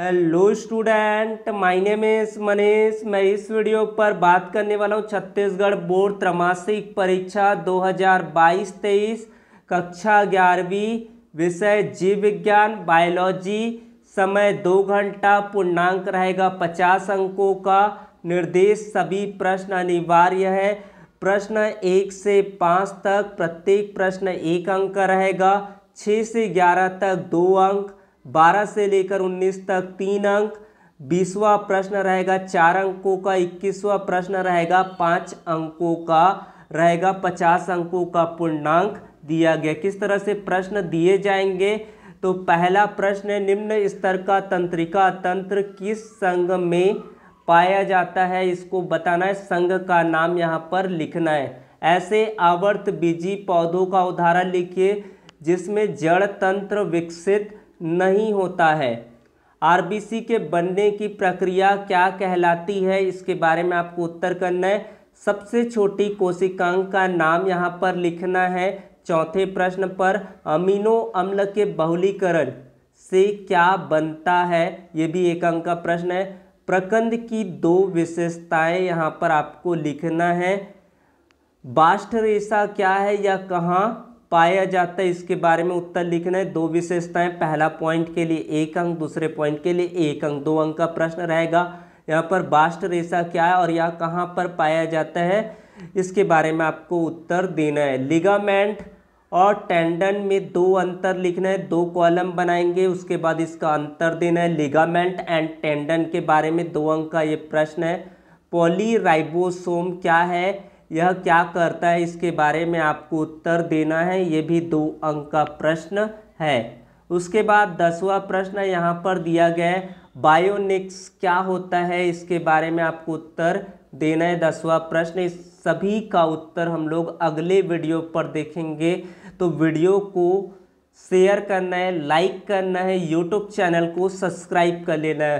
hello student my name is Manish मैं इस video पर बात करने वाला हूँ छत्तीसगढ़ बोर्ड त्रमासिक परीक्षा 2022-23 कक्षा ग्यारहवीं विषय जीव विज्ञान बायोलॉजी समय दो घंटा पूर्णांक रहेगा पचास अंकों का निर्देश सभी प्रश्न अनिवार्य है प्रश्न एक से पाँच तक प्रत्येक प्रश्न एक अंक रहेगा छः से ग्यारह तक दो अंक 12 से लेकर 19 तक तीन अंक बीसवा प्रश्न रहेगा चार अंकों का इक्कीसवा प्रश्न रहेगा पाँच अंकों का रहेगा पचास अंकों का पूर्णांक दिया गया किस तरह से प्रश्न दिए जाएंगे तो पहला प्रश्न है निम्न स्तर का तंत्रिका तंत्र किस संघ में पाया जाता है इसको बताना है संघ का नाम यहाँ पर लिखना है ऐसे आवर्त बीजी पौधों का उदाहरण लिखिए जिसमें जड़ तंत्र विकसित नहीं होता है आरबीसी के बनने की प्रक्रिया क्या कहलाती है इसके बारे में आपको उत्तर करना है सबसे छोटी कोशिकांग का नाम यहाँ पर लिखना है चौथे प्रश्न पर अमीनो अम्ल के बहुलीकरण से क्या बनता है ये भी एक अंक का प्रश्न है प्रकंद की दो विशेषताएं यहाँ पर आपको लिखना है बाष्ठ रेशा क्या है या कहाँ पाया जाता है इसके बारे में उत्तर लिखना है दो विशेषताएं पहला पॉइंट के लिए एक अंक दूसरे पॉइंट के लिए एक अंक दो अंक का प्रश्न रहेगा यहाँ पर बास्ट रेशा क्या है और यह कहाँ पर पाया जाता है इसके बारे में आपको उत्तर देना है लिगामेंट और टेंडन में दो अंतर लिखना है दो कॉलम बनाएंगे उसके बाद इसका अंतर देना है लिगामेंट एंड टेंडन के बारे में दो अंक का ये प्रश्न है पॉलीराइबोसोम क्या है यह क्या करता है इसके बारे में आपको उत्तर देना है ये भी दो अंक का प्रश्न है उसके बाद दसवा प्रश्न यहाँ पर दिया गया है बायोनिक्स क्या होता है इसके बारे में आपको उत्तर देना है दसवा प्रश्न इस सभी का उत्तर हम लोग अगले वीडियो पर देखेंगे तो वीडियो को शेयर करना है लाइक करना है यूट्यूब चैनल को सब्सक्राइब कर लेना है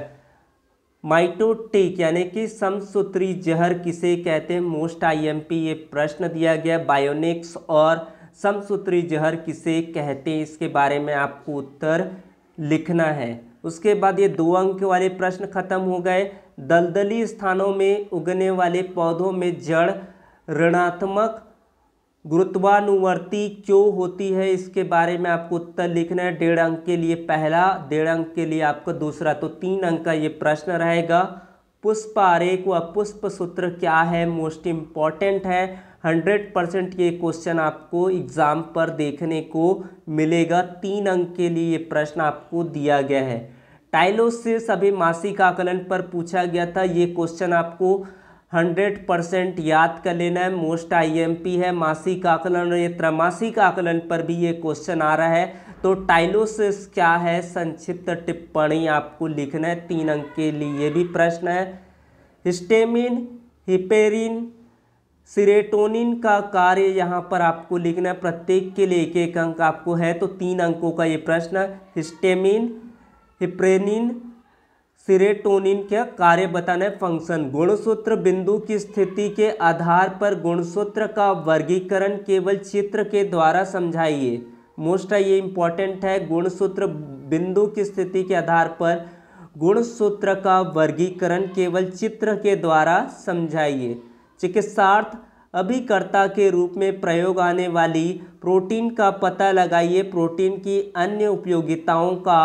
माइटोटिक यानी कि समसूत्री जहर किसे कहते हैं मोस्ट आईएमपी ये प्रश्न दिया गया बायोनिक्स और समसूत्री जहर किसे कहते हैं इसके बारे में आपको उत्तर लिखना है उसके बाद ये दो अंक वाले प्रश्न खत्म हो गए दलदली स्थानों में उगने वाले पौधों में जड़ ऋणात्मक गुरुत्वानुवर्ती क्यों होती है इसके बारे में आपको उत्तर लिखना है डेढ़ अंक के लिए पहला डेढ़ अंक के लिए आपको दूसरा तो तीन अंक का ये प्रश्न रहेगा पुष्प आरेख व पुष्प सूत्र क्या है मोस्ट इम्पॉर्टेंट है हंड्रेड परसेंट ये क्वेश्चन आपको एग्ज़ाम पर देखने को मिलेगा तीन अंक के लिए ये प्रश्न आपको दिया गया है टाइलोसिस से सभी मासिक आकलन पर पूछा गया था ये क्वेश्चन आपको हंड्रेड परसेंट याद कर लेना है मोस्ट आईएमपी है मासिक आकलन और ये त्रमासिक आकलन पर भी ये क्वेश्चन आ रहा है तो टाइलोसिस क्या है संक्षिप्त टिप्पणी आपको लिखना है तीन अंक के लिए ये भी प्रश्न है हिस्टेमिन हिपेरिन सिरेटोनिन का कार्य यहाँ पर आपको लिखना है प्रत्येक के लिए एक एक अंक आपको है तो तीन अंकों का ये प्रश्न हिस्टेमिन हिप्रेनिन सिरेटोनिन के कार्य बताने फंक्शन गुणसूत्र बिंदु की स्थिति के आधार पर गुणसूत्र का वर्गीकरण केवल चित्र के द्वारा समझाइए मोस्ट ये इंपॉर्टेंट है गुणसूत्र बिंदु की स्थिति के आधार पर गुणसूत्र का वर्गीकरण केवल चित्र के द्वारा समझाइए चिकित्सार्थ अभिकर्ता के रूप में प्रयोग आने वाली प्रोटीन का पता लगाइए प्रोटीन की अन्य उपयोगिताओं का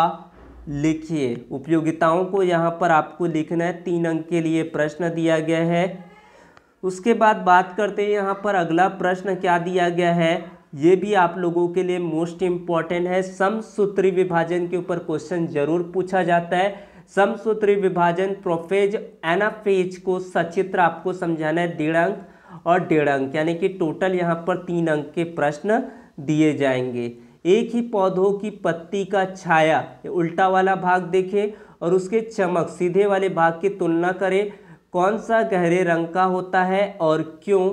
लिखिए उपयोगिताओं को यहाँ पर आपको लिखना है तीन अंक के लिए प्रश्न दिया गया है उसके बाद बात करते हैं यहाँ पर अगला प्रश्न क्या दिया गया है ये भी आप लोगों के लिए मोस्ट इम्पॉर्टेंट है समसूत्री विभाजन के ऊपर क्वेश्चन जरूर पूछा जाता है समसूत्री विभाजन प्रोफेज एनाफेज को सचित्र आपको समझाना है डेढ़ अंक और डेढ़ अंक यानी कि टोटल यहाँ पर तीन अंक के प्रश्न दिए जाएंगे एक ही पौधों की पत्ती का छाया उल्टा वाला भाग देखें और उसके चमक सीधे वाले भाग की तुलना करें कौन सा गहरे रंग का होता है और क्यों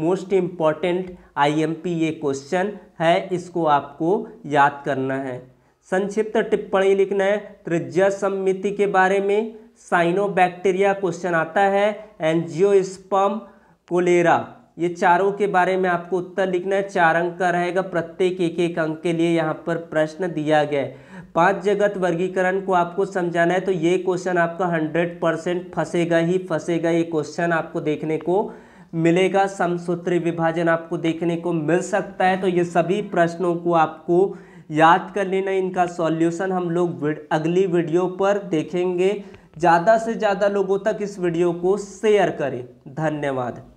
मोस्ट इम्पॉर्टेंट आईएमपी ये क्वेश्चन है इसको आपको याद करना है संक्षिप्त टिप्पणी लिखना है त्रिज्या सम्मिति के बारे में साइनोबैक्टीरिया क्वेश्चन आता है स्पम कोलेरा ये चारों के बारे में आपको उत्तर लिखना है चार अंक का रहेगा प्रत्येक एक एक अंक के लिए यहाँ पर प्रश्न दिया गया है पांच जगत वर्गीकरण को आपको समझाना है तो ये क्वेश्चन आपका हंड्रेड परसेंट फंसेगा ही फंसेगा ये क्वेश्चन आपको देखने को मिलेगा समसूत्री विभाजन आपको देखने को मिल सकता है तो ये सभी प्रश्नों को आपको याद कर लेना इनका सॉल्यूशन हम लोग अगली वीडियो पर देखेंगे ज़्यादा से ज़्यादा लोगों तक इस वीडियो को शेयर करें धन्यवाद